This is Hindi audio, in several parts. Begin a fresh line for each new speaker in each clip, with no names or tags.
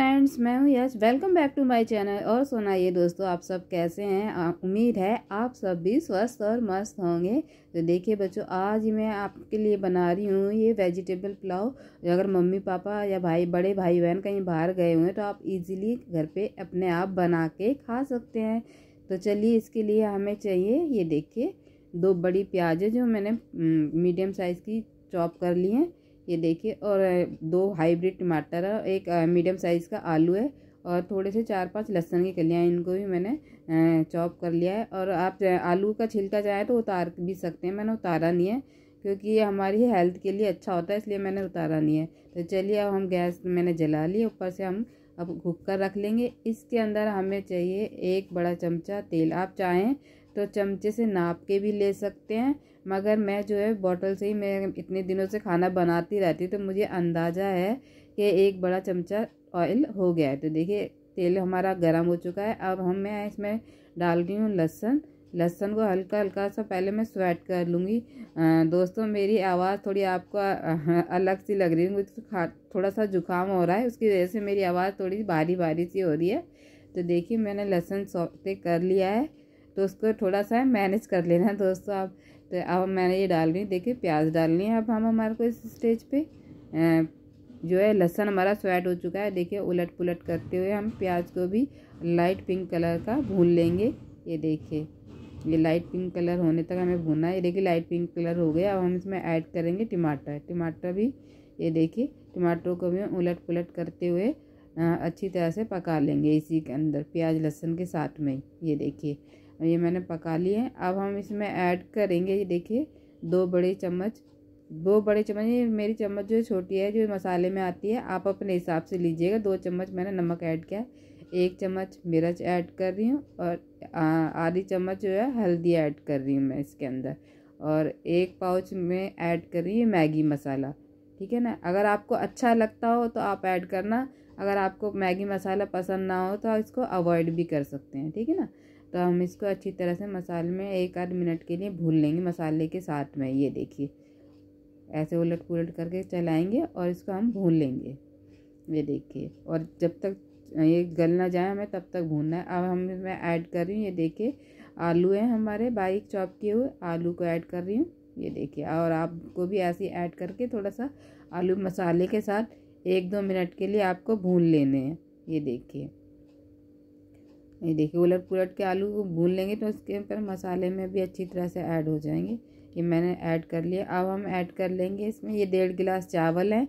फ्रेंड्स मैं हूँ Yash welcome back to my channel और सुनाइए दोस्तों आप सब कैसे हैं उम्मीद है आप सब भी स्वस्थ और मस्त होंगे तो देखिए बच्चों आज मैं आपके लिए बना रही हूँ ये वेजिटेबल पुलाव अगर मम्मी पापा या भाई बड़े भाई बहन कहीं बाहर गए हुए हैं तो आप इजीली घर पे अपने आप बना के खा सकते हैं तो चलिए इसके लिए हमें चाहिए ये देखिए दो बड़ी प्याजें जो मैंने मीडियम हम्म, साइज़ की चॉप कर ली हैं ये देखिए और दो हाइब्रिड टमाटर है एक मीडियम साइज़ का आलू है और थोड़े से चार पांच लहसन की कलियाँ इनको भी मैंने चॉप कर लिया है और आप आलू का छिलका चाहे तो उतार भी सकते हैं मैंने उतारा नहीं है क्योंकि ये हमारी हेल्थ के लिए अच्छा होता है इसलिए मैंने उतारा नहीं है तो चलिए अब हम गैस मैंने जला लिया ऊपर से हम अब घुक कर रख लेंगे इसके अंदर हमें चाहिए एक बड़ा चमचा तेल आप चाहें तो चमचे से नाप के भी ले सकते हैं मगर मैं जो है बॉटल से ही मैं इतने दिनों से खाना बनाती रहती हूँ तो मुझे अंदाज़ा है कि एक बड़ा चमचा ऑयल हो गया है तो देखिए तेल हमारा गर्म हो चुका है अब हम मैं इसमें डाल रही हूँ लहसुन लहसुन को हल्का हल्का सा पहले मैं स्वेट कर लूँगी दोस्तों मेरी आवाज़ थोड़ी आपको अलग सी लग रही है मुझे तो थोड़ा सा जुकाम हो रहा है उसकी वजह से मेरी आवाज़ थोड़ी भारी भारी सी हो रही है तो देखिए मैंने लहसुन सौते कर लिया है तो उसको थोड़ा सा मैनेज कर लेना दोस्तों आप तो अब मैंने ये डाल रही देखिए प्याज डालनी है अब हम हमारे को इस स्टेज पे जो है लहसन हमारा स्वेट हो चुका है देखिए उलट पुलट करते हुए हम प्याज को भी लाइट पिंक कलर का भून लेंगे ये देखिए ये लाइट पिंक कलर होने तक हमें भूनना है ये देखिए लाइट पिंक कलर हो गया अब हम इसमें ऐड करेंगे टमाटर टमाटर भी ये देखिए टमाटरों को भी उलट पुलट करते हुए अच्छी तरह से पका लेंगे इसी के अंदर प्याज लहसुन के साथ में ये देखिए ये मैंने पका लिए हैं अब हम इसमें ऐड करेंगे ये देखिए दो बड़े चम्मच दो बड़े चम्मच ये मेरी चम्मच जो छोटी है जो मसाले में आती है आप अपने हिसाब से लीजिएगा दो चम्मच मैंने नमक ऐड किया एक चम्मच मिर्च ऐड कर रही हूँ और आधी चम्मच जो है हल्दी ऐड कर रही हूँ मैं इसके अंदर और एक पाउच में ऐड कर रही है मैगी मसाला ठीक है ना अगर आपको अच्छा लगता हो तो आप ऐड करना अगर आपको मैगी मसाला पसंद ना हो तो आप इसको अवॉइड भी कर सकते हैं ठीक है ना तो हम इसको अच्छी तरह से मसाले में एक आध मिनट के लिए भून लेंगे मसाले के साथ में ये देखिए ऐसे उलट पुलट करके चलाएंगे और इसको हम भून लेंगे ये देखिए और जब तक ये गल ना जाए हमें तब तक भूनना है अब हम मैं ऐड कर रही हूँ ये देखिए आलू हैं हमारे बारीक चॉप किए हुए आलू को ऐड कर रही हूँ ये देखिए और आपको भी ऐसे ऐड करके थोड़ा सा आलू मसाले के साथ एक दो मिनट के लिए आपको भून लेने हैं ये देखिए ये देखिए उलट पुलट के आलू को भून लेंगे तो उसके ऊपर मसाले में भी अच्छी तरह से ऐड हो जाएंगे ये मैंने ऐड कर लिया अब हम ऐड कर लेंगे इसमें ये डेढ़ गिलास चावल हैं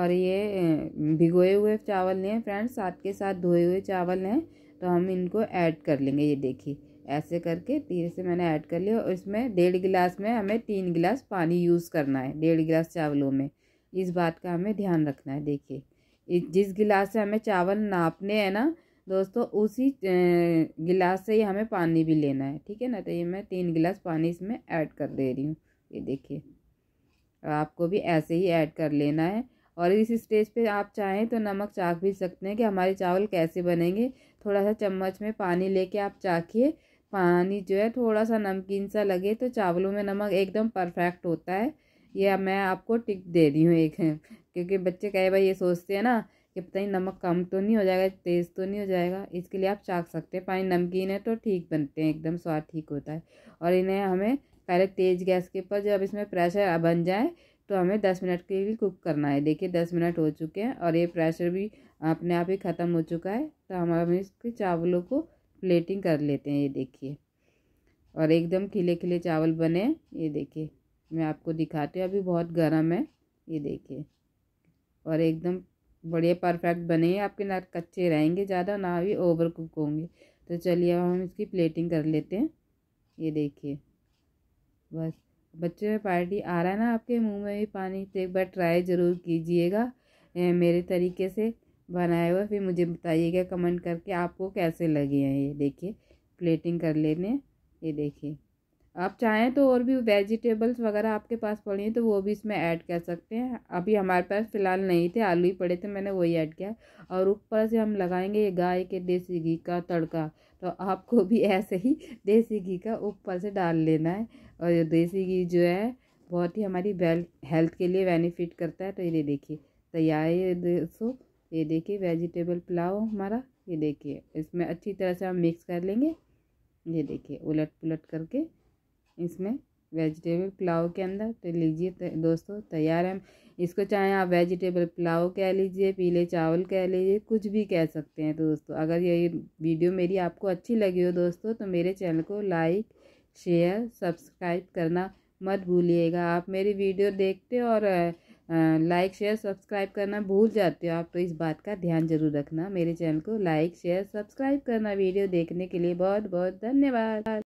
और ये भिगोए हुए चावल हैं फ्रेंड्स साथ के साथ धोए हुए चावल हैं तो हम इनको ऐड कर लेंगे ये देखिए ऐसे करके तीर से मैंने ऐड कर लिया और इसमें डेढ़ गिलास में हमें तीन गिलास पानी यूज़ करना है डेढ़ गिलास चावलों में इस बात का हमें ध्यान रखना है देखिए जिस गिलास से हमें चावल नापने हैं ना दोस्तों उसी गिलास से ही हमें पानी भी लेना है ठीक है ना तो ये मैं तीन गिलास पानी इसमें ऐड कर दे रही हूँ ये देखिए आपको भी ऐसे ही ऐड कर लेना है और इस स्टेज पे आप चाहें तो नमक चाख भी सकते हैं कि हमारे चावल कैसे बनेंगे थोड़ा सा चम्मच में पानी लेके आप चाखिए पानी जो है थोड़ा सा नमकीन सा लगे तो चावलों में नमक एकदम परफेक्ट होता है यह मैं आपको टिप दे रही हूँ एक क्योंकि बच्चे कहे भाई ये सोचते हैं ना कि पता ही नमक कम तो नहीं हो जाएगा तेज़ तो नहीं हो जाएगा इसके लिए आप चाख सकते हैं पानी नमकीन है तो ठीक बनते हैं एकदम स्वाद ठीक होता है और इन्हें हमें पहले तेज़ गैस के ऊपर जब इसमें प्रेशर बन जाए तो हमें दस मिनट के लिए कुक करना है देखिए दस मिनट हो चुके हैं और ये प्रेशर भी अपने आप ही ख़त्म हो चुका है तो हम इसके चावलों को प्लेटिंग कर लेते हैं ये देखिए और एकदम खिले खिले चावल बने ये देखिए मैं आपको दिखाती हूँ अभी बहुत गर्म है ये देखिए और एकदम बढ़िया परफेक्ट बने आपके ना कच्चे रहेंगे ज़्यादा ना भी ओवर कुक होंगे तो चलिए अब हम इसकी प्लेटिंग कर लेते हैं ये देखिए बस बच्चों में पार्टी आ रहा है ना आपके मुंह में भी पानी तो एक बार ट्राई ज़रूर कीजिएगा मेरे तरीके से बनाए हुए फिर मुझे बताइएगा कमेंट करके आपको कैसे लगे हैं ये देखिए प्लेटिंग कर लेने ये देखिए आप चाहें तो और भी वेजिटेबल्स वगैरह आपके पास पड़ी हैं तो वो भी इसमें ऐड कर सकते हैं अभी हमारे पास फ़िलहाल नहीं थे आलू ही पड़े थे मैंने वही ऐड किया और ऊपर से हम लगाएंगे ये गाय के देसी घी का तड़का तो आपको भी ऐसे ही देसी घी का ऊपर से डाल लेना है और ये देसी घी जो है बहुत ही हमारी हेल्थ के लिए बेनिफिट करता है तो ये देखिए तैयार है ये दोस्तों ये देखिए वेजिटेबल पुलाव हमारा ये देखिए इसमें अच्छी तरह से हम मिक्स कर लेंगे ये देखिए उलट पुलट करके इसमें वेजिटेबल पुलाव के अंदर तो लीजिए दोस्तों तैयार है इसको चाहे आप वेजिटेबल पुलाव कह लीजिए पीले चावल कह लीजिए कुछ भी कह सकते हैं तो दोस्तों अगर ये वीडियो मेरी आपको अच्छी लगी हो दोस्तों तो मेरे चैनल को लाइक शेयर सब्सक्राइब करना मत भूलिएगा आप मेरी वीडियो देखते और लाइक शेयर सब्सक्राइब करना भूल जाते हो आप तो इस बात का ध्यान जरूर रखना मेरे चैनल को लाइक शेयर सब्सक्राइब करना वीडियो देखने के लिए बहुत बहुत धन्यवाद